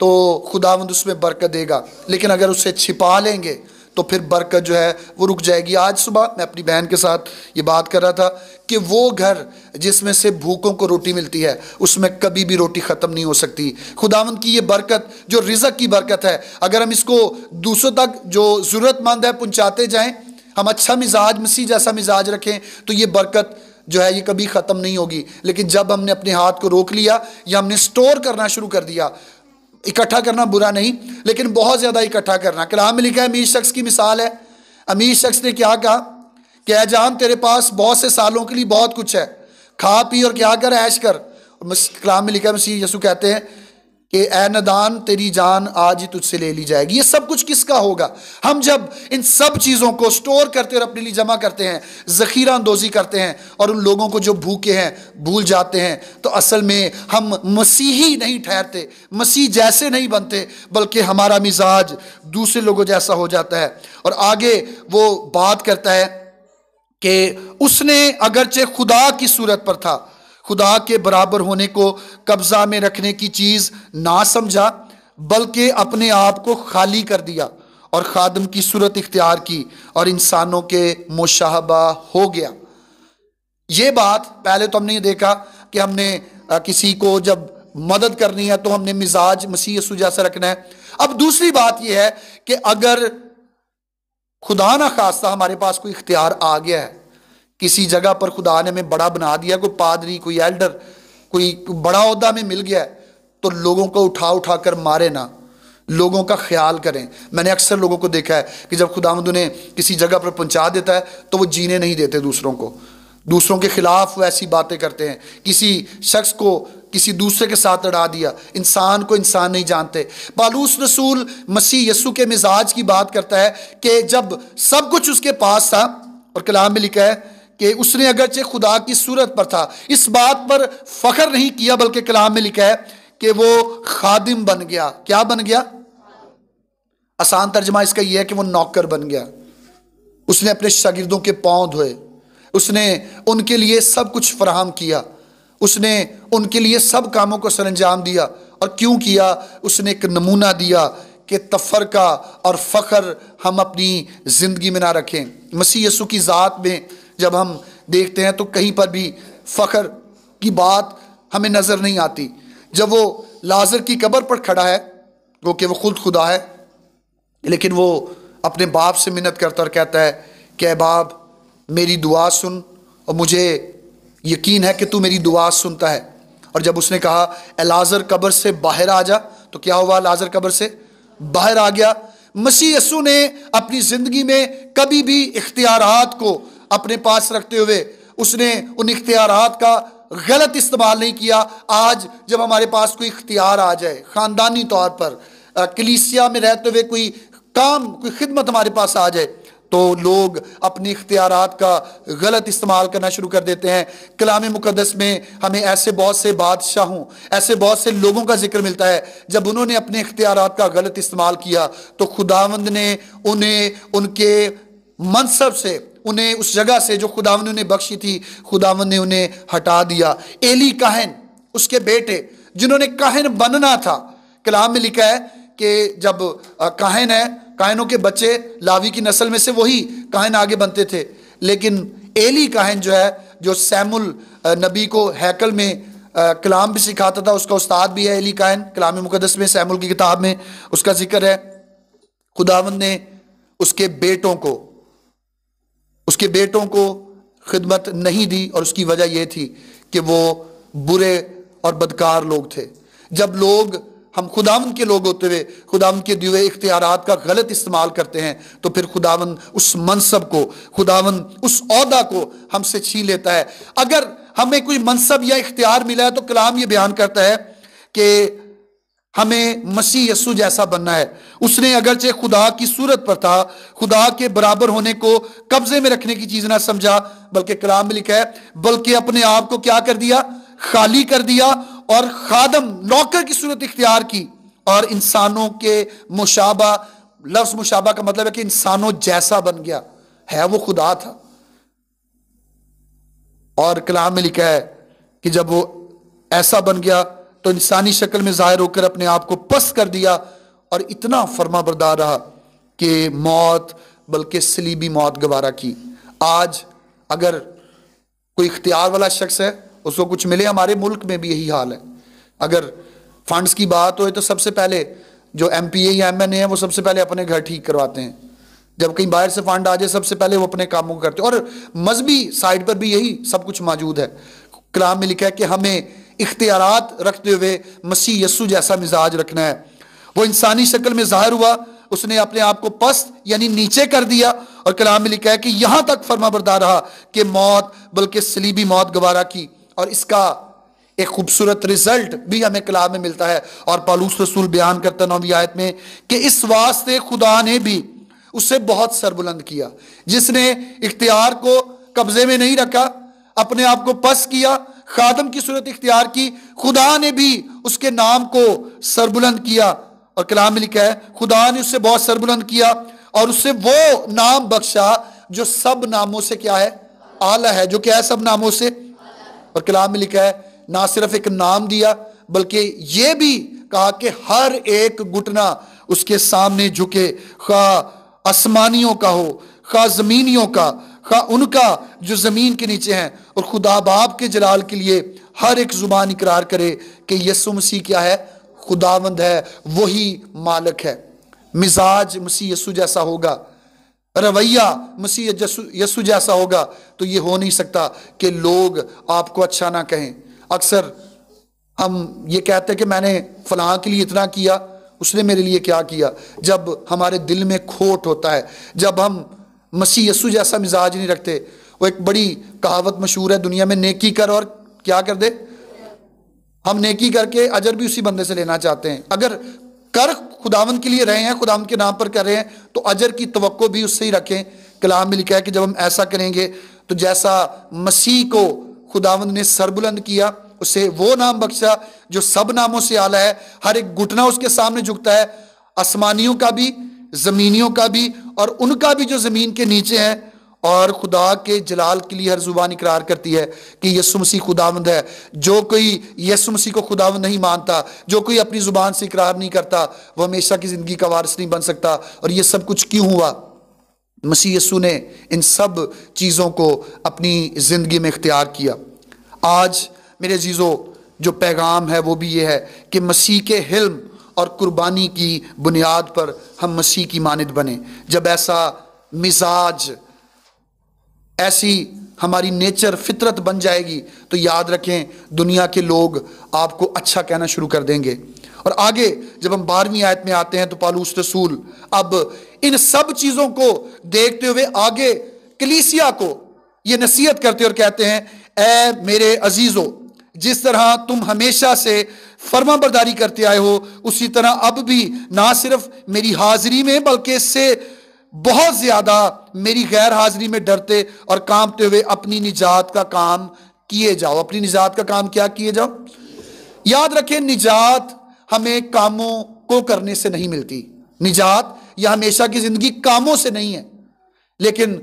तो खुदावंद उसमें बरकत देगा लेकिन अगर उसे छिपा लेंगे तो फिर बरकत जो है वो रुक जाएगी आज सुबह मैं अपनी बहन के साथ ये बात कर रहा था कि वो घर जिसमें से भूखों को रोटी मिलती है उसमें कभी भी रोटी ख़त्म नहीं हो सकती खुदावन की ये बरकत जो रिजक की बरकत है अगर हम इसको दूसरों तक जो ज़रूरतमंद है पहुँचाते जाएँ हम अच्छा मिजाज मसीह जैसा मिजाज रखें तो ये बरकत जो है ये कभी ख़त्म नहीं होगी लेकिन जब हमने अपने हाथ को रोक लिया या हमने स्टोर करना शुरू कर दिया इकट्ठा करना बुरा नहीं लेकिन बहुत ज़्यादा इकट्ठा करना कलाम में लिखा है अमीर शख्स की मिसाल है अमीर शख्स ने क्या कहा कि एजाम तेरे पास बहुत से सालों के लिए बहुत कुछ है खा पी और क्या कर ऐश कर कलाम में लिखा है मसीह यसु कहते हैं कि ए नदान तेरी जान आज ही तुझसे ले ली जाएगी ये सब कुछ किसका होगा हम जब इन सब चीज़ों को स्टोर करते और अपने लिए जमा करते हैं ज़खीरा अंदोज़ी करते हैं और उन लोगों को जो भूखे हैं भूल जाते हैं तो असल में हम मसीही नहीं ठहरते मसीह जैसे नहीं बनते बल्कि हमारा मिजाज दूसरे लोगों जैसा हो जाता है और आगे वो बात करता है कि उसने अगरचे खुदा की सूरत पर था खुदा के बराबर होने को कब्जा में रखने की चीज़ ना समझा बल्कि अपने आप को खाली कर दिया और खादम की सूरत इख्तियार की और इंसानों के मुशाहबा हो गया ये बात पहले तो हमने ये देखा कि हमने किसी को जब मदद करनी है तो हमने मिजाज मसीह सुजा से रखना है अब दूसरी बात यह है कि अगर खुदा ना खास्ता हमारे पास कोई इख्तियार आ गया है किसी जगह पर खुदा ने हमें बड़ा बना दिया कोई पादरी कोई एल्डर कोई बड़ा अहदा में मिल गया तो लोगों को उठा उठा कर मारे ना लोगों का ख्याल करें मैंने अक्सर लोगों को देखा है कि जब खुदामद उन्हें किसी जगह पर पहुंचा देता है तो वो जीने नहीं देते दूसरों को दूसरों के ख़िलाफ़ वो ऐसी बातें करते हैं किसी शख्स को किसी दूसरे के साथ लड़ा दिया इंसान को इंसान नहीं जानते पालूस रसूल मसीह यसु के मिजाज की बात करता है कि जब सब कुछ उसके पास था और कलाम में लिखा है कि उसने अगरचे खुदा की सूरत पर था इस बात पर फख्र नहीं किया बल्कि कलाम में लिखा है कि वो खादिम बन गया क्या बन गया आसान तर्जमा इसका यह है कि वो नौकर बन गया उसने अपने शागिर्दों के पाँव धोए उसने उनके लिए सब कुछ फराहम किया उसने उनके लिए सब कामों को सरंजाम दिया और क्यों किया उसने एक नमूना दिया कि तफरका और फ़ख्र हम अपनी ज़िंदगी में ना रखें मसीह यसु की ज़ात में जब हम देखते हैं तो कहीं पर भी फ़ख्र की बात हमें नज़र नहीं आती जब वो लाजर की कब्र पर खड़ा है वो कि वो खुद खुदा है लेकिन वो अपने बाप से मिन्नत करता और कहता है कि बाप मेरी दुआ सुन और मुझे यकीन है कि तू मेरी दुआ सुनता है और जब उसने कहा लाजर कब्र से बाहर आ जा तो क्या हुआ लाजर कब्र से बाहर आ गया मसीह यसु ने अपनी ज़िंदगी में कभी भी इख्तियारत को अपने पास रखते हुए उसने उन इख्तियार का गलत इस्तेमाल नहीं किया आज जब हमारे पास कोई इख्तियार आ जाए ख़ानदानी तौर पर कलीसिया में रहते हुए कोई काम कोई खिदमत हमारे पास आ जाए तो लोग अपने इख्तियारत का गलत इस्तेमाल करना शुरू कर देते हैं कलाम मुकदस में हमें ऐसे बहुत से बादशाहों ऐसे बहुत से लोगों का जिक्र मिलता है जब उन्होंने अपने इख्तियार का गलत इस्तेमाल किया तो खुदावंद ने उन्हें उनके मनसब से उन्हें उस जगह से जो खुदावन ने बख्शी थी खुदावन ने उन्हें हटा दिया एली कहन उसके बेटे जिन्होंने कहन बनना था कलाम में लिखा है कि जब कहन है कहनों के बच्चे लावी की नस्ल में से वही कहन आगे बनते थे लेकिन एली कहन जो है जो सैमुल नबी को हैकल में कलाम भी सिखाता था उसका उस्ताद भी है एली कहन कलाम मुकदस में सैमुल की किताब में उसका जिक्र है खुदावन ने उसके बेटों को उसके बेटों को खिदमत नहीं दी और उसकी वजह यह थी कि वो बुरे और बदकार लोग थे जब लोग हम खुदावन के लोग होते हुए खुदावन के दिए इख्तियारत का गलत इस्तेमाल करते हैं तो फिर खुदावन उस मनसब को खुदावन उस अहदा को हमसे छीन लेता है अगर हमें कोई मनसब या इख्तियार मिला है तो कलाम ये बयान करता है कि हमें मसीह यसु जैसा बनना है उसने अगरचे खुदा की सूरत पर था खुदा के बराबर होने को कब्जे में रखने की चीज ना समझा बल्कि कलाम में लिखा है बल्कि अपने आप को क्या कर दिया खाली कर दिया और खादम नौकर की सूरत इख्तियार की और इंसानों के मुशाबा लफ्ज मुशाबा का मतलब है कि इंसानों जैसा बन गया है वो खुदा था और कलाम में लिखा है कि जब वो ऐसा बन गया तो इंसानी शक्ल में ज़ाहिर होकर अपने आप को पस कर दिया और इतना फर्मा बरदार रहा कि मौत बल्कि सलीबी मौत गवारा की आज अगर कोई इख्तियार वाला शख्स है उसको कुछ मिले हमारे मुल्क में भी यही हाल है अगर फंड्स की बात हो तो सबसे पहले जो एम पी ए या एम एन ए है वो सबसे पहले अपने घर ठीक करवाते हैं जब कहीं बाहर से फंड आ जाए सबसे पहले वो अपने कामों को करते हैं और मजहबी साइड पर भी यही सब कुछ मौजूद है कलाम में लिखा है कि हमें इख्तियारत रखते हुए मसी यसु जैसा मिजाज रखना है वो इंसानी शक्ल में जाहिर हुआ उसने अपने आप को पस्त यानी नीचे कर दिया और कलाम में लिखा है कि यहां तक फर्मा बरदार रहा कि मौत बल्कि सलीबी मौत गवारा की और इसका एक खूबसूरत रिजल्ट भी हमें कलाम में मिलता है और पालूस रसूल बयान करता नौवी आयत में कि इस वास्ते खुदा ने भी उसे बहुत सरबुलंद किया जिसने इख्तियार को कब्जे में नहीं रखा अपने आप को पस किया खादम की सूरत इख्तियार की खुदा ने भी उसके नाम को सरबुलंद किया और कलाम में लिखा है खुदा ने उससे बहुत सरबुलंद किया और उससे वो नाम बख्शा जो सब नामों से क्या है आला है जो क्या है सब नामों से और कलाम में लिखा है ना सिर्फ एक नाम दिया बल्कि ये भी कहा कि हर एक घुटना उसके सामने झुके खा आसमानियों का हो खा जमीनियों का खा उनका जो जमीन के नीचे हैं और खुदा बाप के जलाल के लिए हर एक ज़ुबान इकरार करे कि यसु मसीह क्या है खुदावंद है वही मालक है मिजाज मसीह यसु जैसा होगा रवैया मसीह यसु जैसा होगा तो ये हो नहीं सकता कि लोग आपको अच्छा ना कहें अक्सर हम ये कहते हैं कि मैंने फलां के लिए इतना किया उसने मेरे लिए क्या किया जब हमारे दिल में खोट होता है जब हम मसीह यसु जैसा मिजाज नहीं रखते वो एक बड़ी कहावत मशहूर है दुनिया में नेकी कर और क्या कर दे हम नेकी करके अजर भी उसी बंदे से लेना चाहते हैं अगर कर खुदावंद के लिए रहे हैं खुदावंद के नाम पर कर रहे हैं तो अजर की तो भी उससे ही रखें कलाम में लिखा है कि जब हम ऐसा करेंगे तो जैसा मसीह को खुदावंद ने सरबुलंद किया उसे वो नाम बख्शा जो सब नामों से आला है हर एक घुटना उसके सामने झुकता है आसमानियों का भी जमीनियों का भी और उनका भी जो जमीन के नीचे है और खुदा के जलाल के लिए हर जुबान इकरार करती है कि यसु मसीह खुदावंद है जो कोई यसु मसीह को खुदावंद नहीं मानता जो कोई अपनी जुबान से इकरार नहीं करता वह हमेशा की ज़िंदगी का वारिस नहीं बन सकता और ये सब कुछ क्यों हुआ मसीह यसु ने इन सब चीज़ों को अपनी ज़िंदगी में इख्तियार किया आज मेरे जीजो जो पैगाम है वो भी ये है कि मसीह के हिल्म और कुर्बानी की बुनियाद पर हम मसीह की मानद बने जब ऐसा मिजाज ऐसी हमारी नेचर फितरत बन जाएगी तो याद रखें दुनिया के लोग आपको अच्छा कहना शुरू कर देंगे और आगे जब हम बारहवीं आयत में आते हैं तो पालूस रसूल अब इन सब चीज़ों को देखते हुए आगे कलीसिया को ये नसीहत करते और कहते हैं ए मेरे अजीज़ो जिस तरह तुम हमेशा से फर्मा बरदारी करते आए हो उसी तरह अब भी ना सिर्फ मेरी हाजिरी में बल्कि इससे बहुत ज्यादा मेरी गैर हाजिरी में डरते और कांपते हुए अपनी निजात का काम किए जाओ अपनी निजात का काम क्या किए जाओ याद रखें निजात हमें कामों को करने से नहीं मिलती निजात यह हमेशा की जिंदगी कामों से नहीं है लेकिन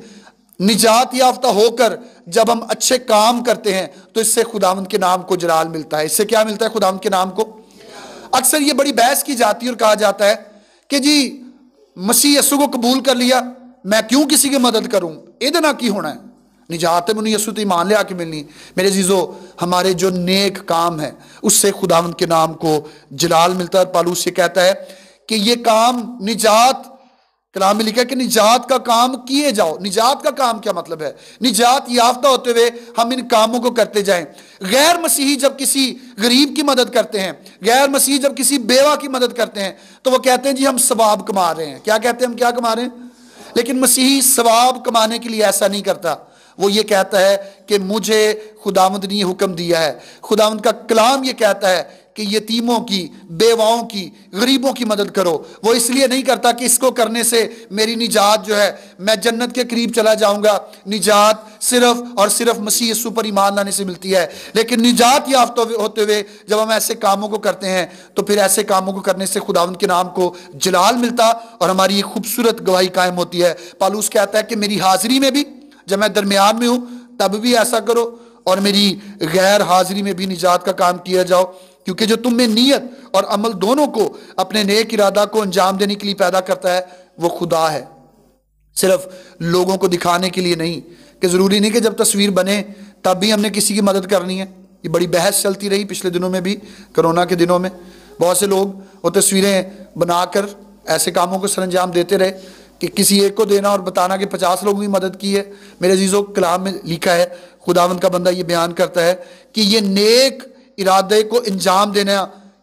निजात याफ्ता होकर जब हम अच्छे काम करते हैं तो इससे खुदाम के नाम को जलाल मिलता है इससे क्या मिलता है खुदावंद के नाम को अक्सर ये बड़ी बहस की जाती है और कहा जाता है कि जी मसीह यसू को कबूल कर लिया मैं क्यों किसी की मदद करूं ये ना की होना है निजात है यसु तो ईमान ले आके मिलनी मेरे जीजो हमारे जो नेक काम है उससे खुदावंत के नाम को जलाल मिलता है पालूस ये कहता है कि ये काम निजात कलाम में लिखा कि निजात का काम किए जाओ निजात का काम क्या मतलब है निजात याफ्ता होते हुए हम इन कामों को करते जाएं गैर मसीही जब किसी गरीब की मदद करते हैं गैर मसीही जब किसी बेवा की मदद करते हैं तो वो कहते हैं जी हम सवाब कमा रहे हैं क्या कहते हैं हम क्या कमा रहे हैं लेकिन मसीही सवाब कमाने के लिए ऐसा नहीं करता वो ये कहता है कि मुझे खुदामद ने हुक्म दिया है खुदामद का कलाम ये कहता है कि यतीमों की बेवाओं की गरीबों की मदद करो वो इसलिए नहीं करता कि इसको करने से मेरी निजात जो है मैं जन्नत के करीब चला जाऊंगा निजात सिर्फ और सिर्फ मसीह यस्सु पर ईमान लाने से मिलती है लेकिन निजात याफ्त होते हुए जब हम ऐसे कामों को करते हैं तो फिर ऐसे कामों को करने से खुदा उनके नाम को जलाल मिलता और हमारी एक खूबसूरत गवाही कायम होती है पालूस कहता है कि मेरी हाजिरी में भी जब मैं दरमियान में हूँ तब भी ऐसा करो और मेरी गैर हाजिरी में भी निजात का काम किया जाओ क्योंकि जो तुम में नीयत और अमल दोनों को अपने नेक इरादा को अंजाम देने के लिए पैदा करता है वो खुदा है सिर्फ लोगों को दिखाने के लिए नहीं कि ज़रूरी नहीं कि जब तस्वीर बने तब भी हमने किसी की मदद करनी है ये बड़ी बहस चलती रही पिछले दिनों में भी कोरोना के दिनों में बहुत से लोग वो तस्वीरें बनाकर ऐसे कामों को अंजाम देते रहे कि किसी एक को देना और बताना कि पचास लोगों की मदद की है मेरे अजीज़ों कलाम में लिखा है खुदावंद का बंदा ये बयान करता है कि ये नेक इरादे को अंजाम देना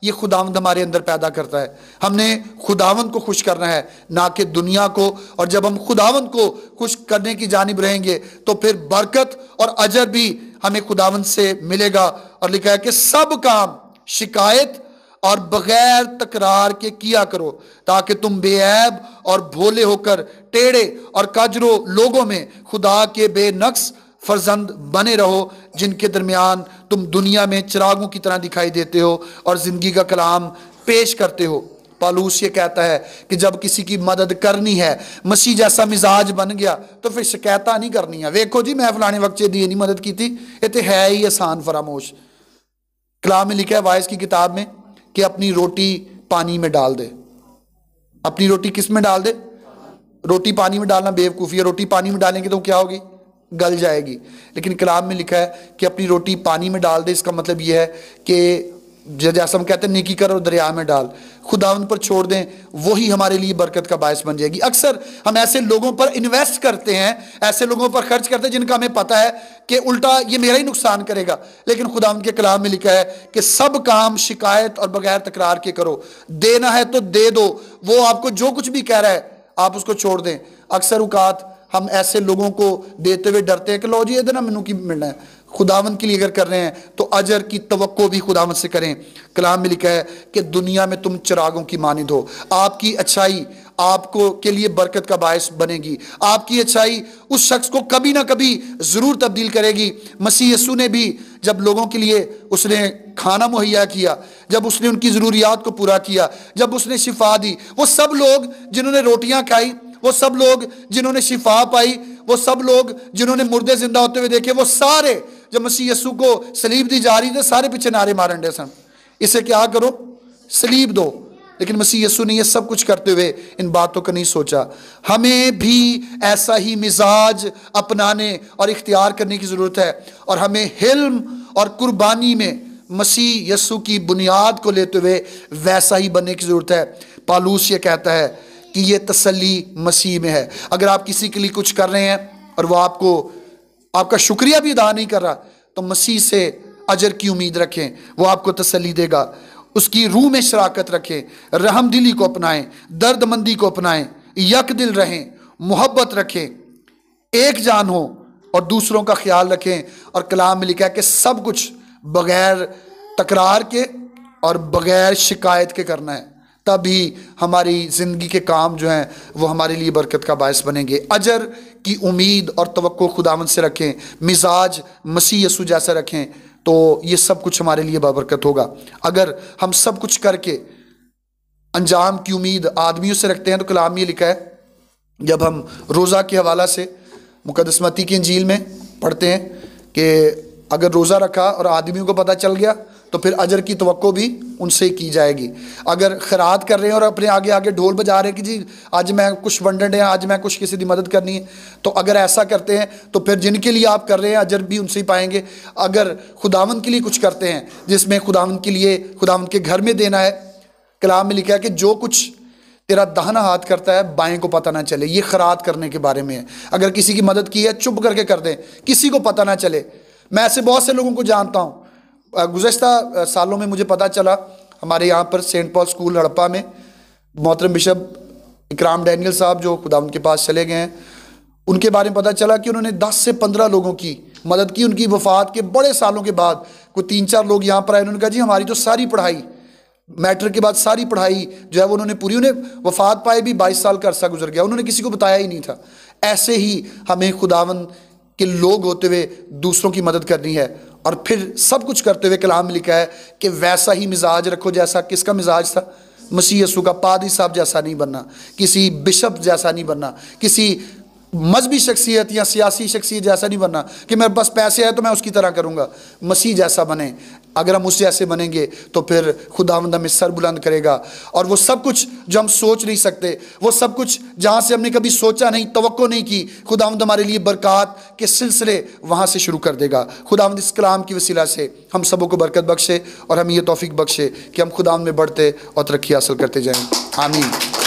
ये खुदावंद हमारे अंदर पैदा करता है हमने खुदावंद को खुश करना है ना कि दुनिया को और जब हम खुदावंद को खुश करने की जानब रहेंगे तो फिर बरकत और अजर भी हमें खुदावंद से मिलेगा और लिखा है कि सब काम शिकायत और बगैर तकरार के किया करो ताकि तुम बेऐब और भोले होकर टेढ़े और कजरो लोगों में खुदा के बेनक्स फर्जंद बने रहो जिनके दरमियान तुम दुनिया में चिरागों की तरह दिखाई देते हो और ज़िंदगी का कलाम पेश करते हो पालूस ये कहता है कि जब किसी की मदद करनी है मसीह जैसा मिजाज बन गया तो फिर शिकायत नहीं करनी है वेखो जी मैं फलाने वक्त दी नहीं मदद की थी ये तो है ही आसान फरामोश कलाम में लिखा है वायस की किताब में कि अपनी रोटी पानी में डाल दे अपनी रोटी किस में डाल दे रोटी पानी में डालना बेवकूफ़ी है रोटी पानी में डालेंगे तो क्या होगी गल जाएगी लेकिन कलाम में लिखा है कि अपनी रोटी पानी में डाल दे इसका मतलब यह है कि जैसा हम कहते हैं नेकी कर और दरिया में डाल खुदा उन पर छोड़ दें वही हमारे लिए बरकत का बायस बन जाएगी अक्सर हम ऐसे लोगों पर इन्वेस्ट करते हैं ऐसे लोगों पर खर्च करते हैं जिनका हमें पता है कि उल्टा ये मेरा ही नुकसान करेगा लेकिन खुदा उनके कलाम में लिखा है कि सब काम शिकायत और बगैर तकरार के करो देना है तो दे दो वो आपको जो कुछ भी कह रहा है आप उसको छोड़ दें अक्सर उकात हम ऐसे लोगों को देते हुए डरते हैं कि लो जी ये ना मैनू की मिलना है खुदावन के लिए अगर कर रहे हैं तो अजर की तो भी खुदावन से करें कलाम में लिखा है कि दुनिया में तुम चिरागों की मानद हो आपकी अच्छाई आपको के लिए बरकत का बायस बनेगी आपकी अच्छाई उस शख्स को कभी ना कभी ज़रूर तब्दील करेगी मसीह यसू ने भी जब लोगों के लिए उसने खाना मुहैया किया जब उसने उनकी ज़रूरियात को पूरा किया जब उसने शिफा दी वो सब लोग जिन्होंने रोटियां खाई वो सब लोग जिन्होंने शिफा पाई वो सब लोग जिन्होंने मुर्दे जिंदा होते हुए देखे वो सारे जब मसीह यसु को सलीब दी जा रही थी सारे पीछे नारे मारन डे सन इसे क्या करो सलीब दो लेकिन मसीह यसु ने ये सब कुछ करते हुए इन बातों का नहीं सोचा हमें भी ऐसा ही मिजाज अपनाने और इख्तियार करने की ज़रूरत है और हमें हिल्म और कुर्बानी में मसीह यसु की बुनियाद को लेते हुए वैसा ही बनने की ज़रूरत है पालूस ये कहता है कि ये तसली मसीह में है अगर आप किसी के लिए कुछ कर रहे हैं और वो आपको आपका शुक्रिया भी अदा नहीं कर रहा तो मसीह से अजर की उम्मीद रखें वो आपको तसली देगा उसकी रूह में शराकत रखें रहम दिली को अपनाएं दर्दमंदी को अपनाएं यक दिल रहें मोहब्बत रखें एक जान हो और दूसरों का ख्याल रखें और कलाम में लिखा है कि सब कुछ बगैर तकरार के और बगैर शिकायत के करना है तभी हमारी ज़िंदगी के काम जो हैं वो हमारे लिए बरकत का बायस बनेंगे अजर की उम्मीद और तो खुदावन से रखें मिजाज मसीह यसु जैसा रखें तो ये सब कुछ हमारे लिए बाबरकत होगा अगर हम सब कुछ करके अंजाम की उम्मीद आदमियों से रखते हैं तो कलाम ये लिखा है जब हम रोज़ा के हवाला से मुकदसमती की अंजील में पढ़ते हैं कि अगर रोज़ा रखा और आदमियों को पता चल गया तो फिर अजर की तो भी उनसे की जाएगी अगर खरात कर रहे हैं और अपने आगे आगे ढोल बजा रहे हैं कि जी आज मैं कुछ वंडन है आज मैं कुछ किसी की मदद करनी है तो अगर ऐसा करते हैं तो फिर जिनके लिए आप कर रहे हैं अजर भी उनसे ही पाएंगे अगर खुदावन के लिए कुछ करते हैं जिसमें खुदावन के लिए खुदावन के घर में देना है कलाम में लिखा है कि जो कुछ तेरा दहना हाथ करता है बाएं को पता ना चले ये खरात करने के बारे में है अगर किसी की मदद की है चुप करके कर दें किसी को पता ना चले मैं ऐसे बहुत से लोगों को जानता हूँ गुज्त सालों में मुझे पता चला हमारे यहाँ पर सेंट पॉल स्कूल हड़प्पा में मोहतरम बिशप इकराम डैनियल साहब जो खुदा उनके पास चले गए हैं उनके बारे में पता चला कि उन्होंने 10 से 15 लोगों की मदद की उनकी वफात के बड़े सालों के बाद कोई तीन चार लोग यहाँ पर आए उन्होंने कहा जी हमारी तो सारी पढ़ाई मैटर के बाद सारी पढ़ाई जो है वो उन्होंने पूरी उन्हें वफात पाए भी बाईस साल का अरसा गुजर गया उन्होंने किसी को बताया ही नहीं था ऐसे ही हमें खुदावन के लोग होते हुए दूसरों की मदद करनी है और फिर सब कुछ करते हुए कलाम में लिखा है कि वैसा ही मिजाज रखो जैसा किसका मिजाज था मसीह यसू का पादी साहब जैसा नहीं बनना किसी बिशप जैसा नहीं बनना किसी मजहबी शख्सियत या सियासी शख्सियत जैसा नहीं बनना कि मेरे बस पैसे आए तो मैं उसकी तरह करूँगा मसीह जैसा बने अगर हम उससे ऐसे बनेंगे तो फिर खुदावंद हमें सर बुलंद करेगा और वो सब कुछ जो हम सोच नहीं सकते वो सब कुछ जहाँ से हमने कभी सोचा नहीं तो नहीं की खुदावंद हमारे लिए बरक़ात के सिलसिले वहाँ से शुरू कर देगा खुदावंद इस कलाम की वसीला से हम सबों को बरकत बख्शे और हमें ये तोफ़ी बख्शे कि हम खुदावंद में बढ़ते और तरक्की हासिल करते जाएँ हामी